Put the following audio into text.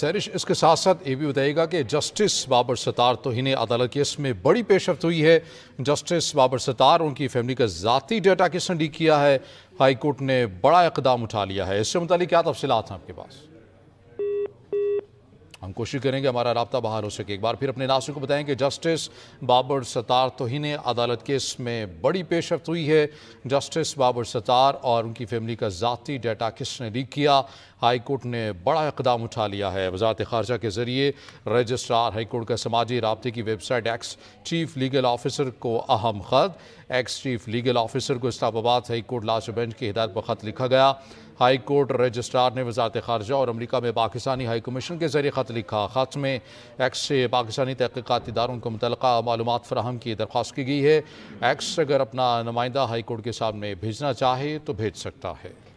सैरिश इसके साथ साथ ये भी बताएगा कि जस्टिस बाबर सतार ने अदालत केस में बड़ी पेशरफ हुई है जस्टिस बाबर सतार उनकी फैमिली का ज़ाती डाटा किसने लीक किया है हाई कोर्ट ने बड़ा इकदाम उठा लिया है इससे मुतल क्या तफसलत हैं आपके पास हम कोशिश करेंगे हमारा रबता बहाल हो सके एक बार फिर अपने नासिर को बताएं कि जस्टिस बाबर सतार तोहन अदालत केस में बड़ी पेशरफ हुई है जस्टिस बाबर सतार और उनकी फैमिली का ज़ाती डाटा किसने लीक किया हाई कोर्ट ने बड़ा इकदाम उठा लिया है वजारत खारजा के ज़रिए रजिस्ट्रार हाई कोर्ट का समाजी रबते की website ex chief legal officer को अहम ख़त एक्स चीफ लीगल ऑफिसर को Islamabad High Court last bench की हिदायत पर ख़त लिखा गया हाई कोर्ट रजिस्ट्रार ने वजारत खारजा और अमरीका में पाकिस्तानी हाई कमीशन के जरिए ख़त लिखा ख़त में एक्स से पाकिस्तानी तहकीकती इदारों को मुतल मालूम फ्राहम की दरख्वास्त की गई है एक्स अगर अपना नुमाइंदा हाई कोर्ट के सामने भेजना चाहे तो भेज सकता है